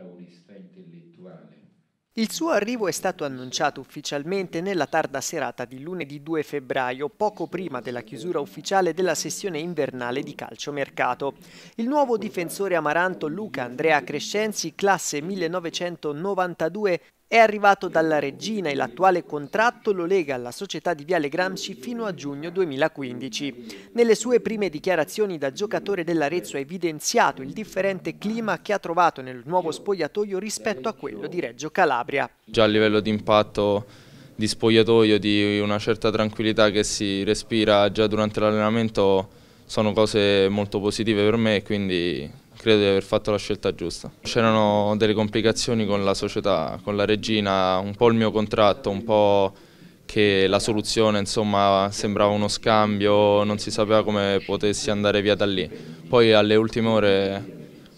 marcata onestà intellettuale. Il suo arrivo è stato annunciato ufficialmente nella tarda serata di lunedì 2 febbraio, poco prima della chiusura ufficiale della sessione invernale di calciomercato. Il nuovo difensore amaranto Luca Andrea Crescenzi, classe 1992, è arrivato dalla regina e l'attuale contratto lo lega alla società di Viale Gramsci fino a giugno 2015. Nelle sue prime dichiarazioni da giocatore dell'Arezzo ha evidenziato il differente clima che ha trovato nel nuovo spogliatoio rispetto a quello di Reggio Calabria. Già a livello di impatto di spogliatoio, di una certa tranquillità che si respira già durante l'allenamento sono cose molto positive per me quindi credo di aver fatto la scelta giusta. C'erano delle complicazioni con la società, con la regina, un po' il mio contratto, un po' che la soluzione insomma, sembrava uno scambio, non si sapeva come potessi andare via da lì. Poi alle ultime ore,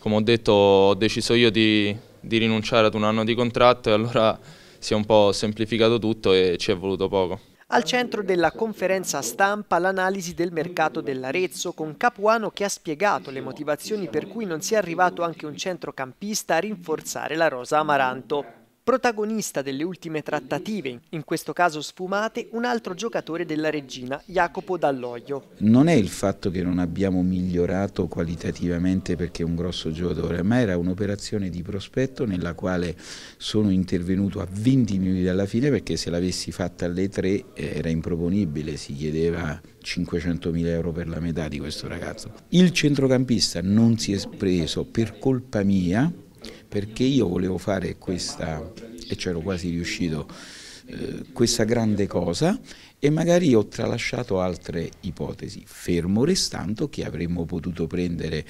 come ho detto, ho deciso io di, di rinunciare ad un anno di contratto e allora si è un po' semplificato tutto e ci è voluto poco. Al centro della conferenza stampa l'analisi del mercato dell'Arezzo con Capuano che ha spiegato le motivazioni per cui non si è arrivato anche un centrocampista a rinforzare la rosa Amaranto. Protagonista delle ultime trattative, in questo caso sfumate, un altro giocatore della regina, Jacopo Dall'Oglio. Non è il fatto che non abbiamo migliorato qualitativamente perché è un grosso giocatore, ma era un'operazione di prospetto nella quale sono intervenuto a 20 minuti dalla fine perché se l'avessi fatta alle 3 eh, era improponibile, si chiedeva 500.000 euro per la metà di questo ragazzo. Il centrocampista non si è preso per colpa mia, perché io volevo fare questa, e c'ero quasi riuscito, eh, questa grande cosa e magari ho tralasciato altre ipotesi, fermo restando che avremmo potuto prendere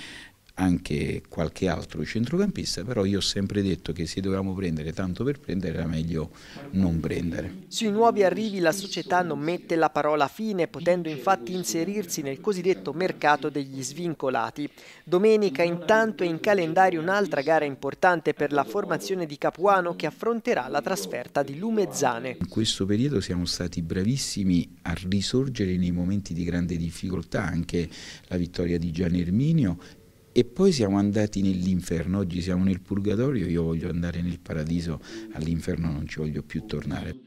anche qualche altro centrocampista, però io ho sempre detto che se dovevamo prendere tanto per prendere era meglio non prendere. Sui nuovi arrivi la società non mette la parola fine, potendo infatti inserirsi nel cosiddetto mercato degli svincolati. Domenica intanto è in calendario un'altra gara importante per la formazione di Capuano che affronterà la trasferta di Lumezzane. In questo periodo siamo stati bravissimi a risorgere nei momenti di grande difficoltà, anche la vittoria di Gian Erminio e poi siamo andati nell'inferno, oggi siamo nel purgatorio, io voglio andare nel paradiso, all'inferno non ci voglio più tornare.